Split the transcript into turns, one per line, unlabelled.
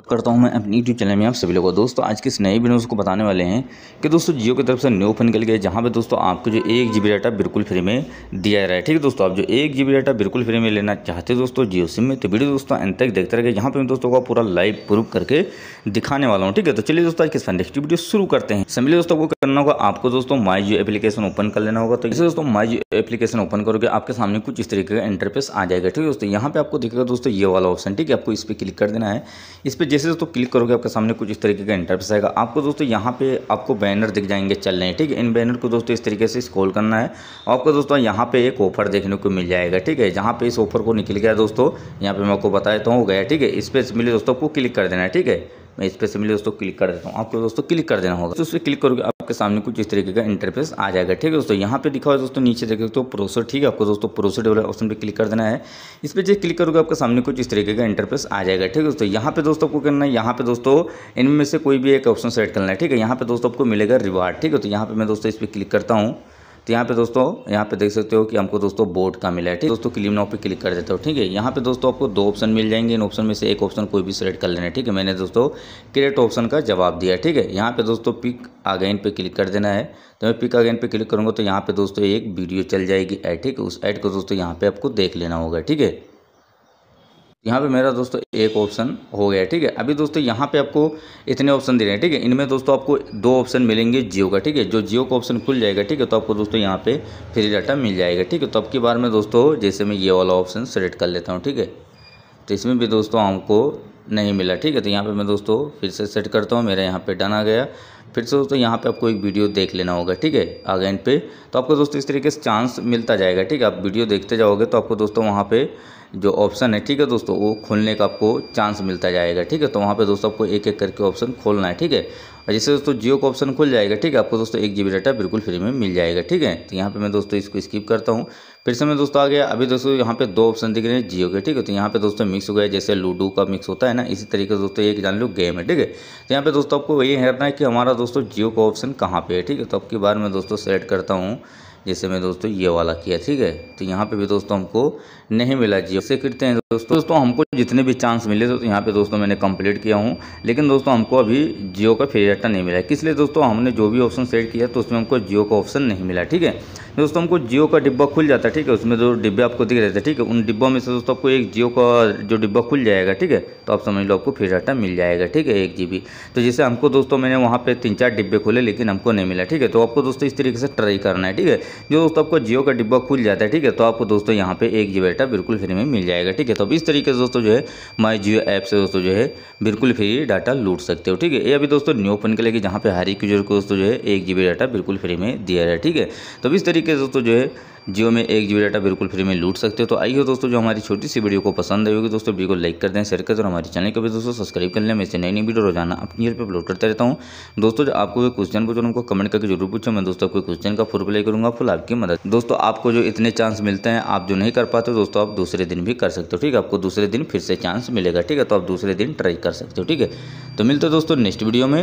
स्वागत करता हूं मैं अपनी यूट्यूब चैनल में आप सभी लोगों को दोस्तों आज के इस नए वीडियो को बताने वाले हैं कि दोस्तों जियो की तरफ से न्यू ओपन निकल गया जहां पे दोस्तों आपको जो एक जी डाटा बिल्कुल फ्री में दिया जा रहा है ठीक है दोस्तों आप जो एक जी डाटा बिल्कुल फ्री में लेना चाहते हो दोस्तों जियो सिम में तो वीडियो दोस्तों अंत तक देखते रहे यहाँ पर मैं दोस्तों का पूरा लाइव प्रूफ करके दिखाने वाला हूँ ठीक है तो चलिए दोस्तों आज के नेक्स्ट वीडियो शुरू करते हैं समझिए दोस्तों को करना होगा आपको दोस्तों माई जियो एप्लीकेशन ओपन कर लेना होगा तो इसे दोस्तों माई जियो एप्लीकेशन ओपन करोगे आपके सामने कुछ इस तरीके का इंटरफेस आ जाएगा ठीक है दोस्तों यहाँ पर आपको दिखेगा दोस्तों ये वाला ऑप्शन ठीक है आपको इस पर क्लिक कर देना है इस पर जैसे दोस्तों क्लिक करोगे आपके सामने कुछ इस तरीके का इंटरफेस आएगा आपको दोस्तों यहाँ पे आपको बैनर दिख जाएंगे चल रहे हैं ठीक है इन बैनर को दोस्तों इस तरीके से स्क्रॉल करना है आपको दोस्तों यहाँ पे एक ऑफर देखने को मिल जाएगा ठीक है जहाँ पे इस ऑफर को निकल गया दोस्तों यहाँ पे मैं आपको बता देता हूँ हो गया ठीक है इस पर मिले दोस्तों आपको क्लिक कर देना है ठीक है मैं इस पर सिंपली दोस्तों क्लिक कर देता हूँ आपको दोस्तों क्लिक कर देना होगा तो उस पर क्लिक करोगे आपके सामने कुछ इस तरीके का इंटरफेस आ जाएगा ठीक है दोस्तों यहाँ पे दिखा हुआ दोस्तों नीचे देखे तो हो प्रोसर ठीक है आपको दोस्तों प्रोसर वाले ऑप्शन पे क्लिक कर देना है इस पर जो क्लिक करोगे आपके सामने कुछ इस तरीके का इंटरफेस आ जाएगा ठीक है दोस्तों यहाँ पे दोस्तों आपको करना है यहाँ पे दोस्तों इनमें से कोई भी एक ऑप्शन सेलेक्ट करना है ठीक है यहाँ पे दोस्तों आपको मिलेगा रिवार्ड ठीक है तो यहाँ पे मैं दोस्तों इस पर क्लिक करता हूँ तो यहाँ पे दोस्तों यहाँ पे देख सकते हो कि हमको दोस्तों बोर्ड का मिला है ठीक दोस्तों क्लीम नाउ पे क्लिक कर देते हो ठीक है यहाँ पे दोस्तों आपको दो ऑप्शन मिल जाएंगे इन ऑप्शन में से एक ऑप्शन कोई भी सिलेक्ट कर लेना है ठीक है मैंने दोस्तों क्रिएट ऑप्शन का जवाब दिया ठीक है यहाँ पे दोस्तों पिक अगेन पे क्लिक कर देना है तो मैं पिक अगेन पे क्लिक करूँगा तो यहाँ पे दोस्तों एक वीडियो चल जाएगी एड ठीक उस एड को दोस्तों यहाँ पे आपको देख लेना होगा ठीक है यहाँ पे मेरा दोस्तों एक ऑप्शन हो गया ठीक है अभी दोस्तों यहाँ पे आपको इतने ऑप्शन दे रहे हैं ठीक है इनमें दोस्तों आपको दो ऑप्शन मिलेंगे जियो का ठीक है जो जियो का ऑप्शन खुल जाएगा ठीक है तो आपको दोस्तों यहाँ पे फ्री डाटा मिल जाएगा ठीक है तो अब की बार में दोस्तों जैसे मैं ये वाला ऑप्शन सेलेक्ट कर लेता हूँ ठीक है तो इसमें भी दोस्तों हमको नहीं मिला ठीक है तो यहाँ पे मैं दोस्तों फिर से सेट करता हूँ मेरा यहाँ पे डन आ गया फिर से दोस्तों यहाँ पे आपको एक वीडियो देख लेना होगा ठीक है आगे एंड पे तो आपको दोस्तों इस तरीके से चांस मिलता जाएगा ठीक है आप वीडियो देखते जाओगे तो आपको दोस्तों वहाँ पे जो ऑप्शन है ठीक है दोस्तों वो खोलने का आपको चांस मिलता जाएगा ठीक है तो वहाँ पर दोस्तों आपको एक एक करके ऑप्शन खोलना है ठीक है जैसे दोस्तों जियो का ऑप्शन खुल जाएगा ठीक है आपको दोस्तों एक जी डाटा बिल्कुल फ्री में मिल जाएगा ठीक है तो यहाँ पर मैं दोस्तों इसको स्किप करता हूँ फिर से मैं दोस्तों आ गया अभी दोस्तों यहाँ पे दो ऑप्शन दिख रहे हैं जियो के ठीक है तो यहाँ पे दोस्तों मिक्स हो गया जैसे लूडो का मिक्स होता है ना इसी तरीके से दोस्तों एक जान लो गेम है ठीक है तो यहाँ पे दोस्तों आपको हेरना है कि हमारा दोस्तों जियो का ऑप्शन कहाँ पे है ठीक है तो आपकी बार मैं दोस्तों सेलेक्ट करता हूँ जैसे मैं दोस्तों ये वाला किया ठीक है तो यहाँ पे भी दोस्तों हमको नहीं मिला जियो से करते हैं दोस्तों दोस्तों हमको जितने भी चांस मिले तो यहाँ पे दोस्तों मैंने कंप्लीट किया हूँ लेकिन दोस्तों हमको अभी जियो का डाटा नहीं मिला किस लिए दोस्तों हमने जो भी ऑप्शन सेट किया तो उसमें हमको जियो का ऑप्शन नहीं मिला ठीक है दोस्तों हमको जियो का डिब्बा खुल जाता है ठीक है उसमें जो डिब्बे आपको दिख रहे थे ठीक है उन डिब्बों में से दोस्तों आपको एक जियो का जो डिब्बा खुल जाएगा ठीक है तो आप समझ लो आपको फ्री डाटा मिल जाएगा ठीक है एक जी तो जैसे हमको दोस्तों मैंने वहाँ पर तीन चार डिब्बे खोले लेकिन हमको नहीं मिला ठीक है तो आपको दोस्तों इस तरीके से ट्राई करना है ठीक है जो दोस्तों आपको जियो का डिब्बा खुल जाता है ठीक है तो आपको दोस्तों यहाँ पर एक जी डाटा बिल्कुल फ्री में मिल जाएगा ठीक है तो अब इस तरीके से दोस्तों जो है माई जियो ऐप से दोस्तों जो है बिल्कुल फ्री डाटा लूट सकते हो ठीक है ये अभी दोस्तों न्यू ओपन के लिए जहाँ पे हर एक यूजर को दोस्तों जो है एक जी डाटा बिल्कुल फ्री में दिया जाए ठीक है तो इस तरीके तरीके से दोस्तों जो है जियो में एक जी डाटा बिल्कुल फ्री में लूट सकते हो तो आइए दोस्तों जो हमारी छोटी सी वीडियो को पसंद आई होगी दोस्तों वीडियो को लाइक कर दें शेयर कर दें हमारे चैनल को भी दोस्तों सब्सक्राइब कर लें मैं इसे नई नई वीडियो रोजाना अपनी ईयर पर अपलोड करता रहता हूँ दोस्तों जो आपको कोई क्वेश्चन पूछो उनको कमेंट करके जरूर पूछो मैं दोस्तों कोई क्वेश्चन का फुल प्ले करूँगा फुल आपकी मदद दोस्तों आपको जो इतने चांस मिलते हैं आप जो नहीं कर पाते दोस्तों आप दूसरे दिन भी कर सकते हो ठीक है आपको दूसरे दिन फिर से चांस मिलेगा ठीक है तो आप दूसरे दिन ट्राई कर सकते हो ठीक है तो मिलते दोस्तों नेक्स्ट वीडियो में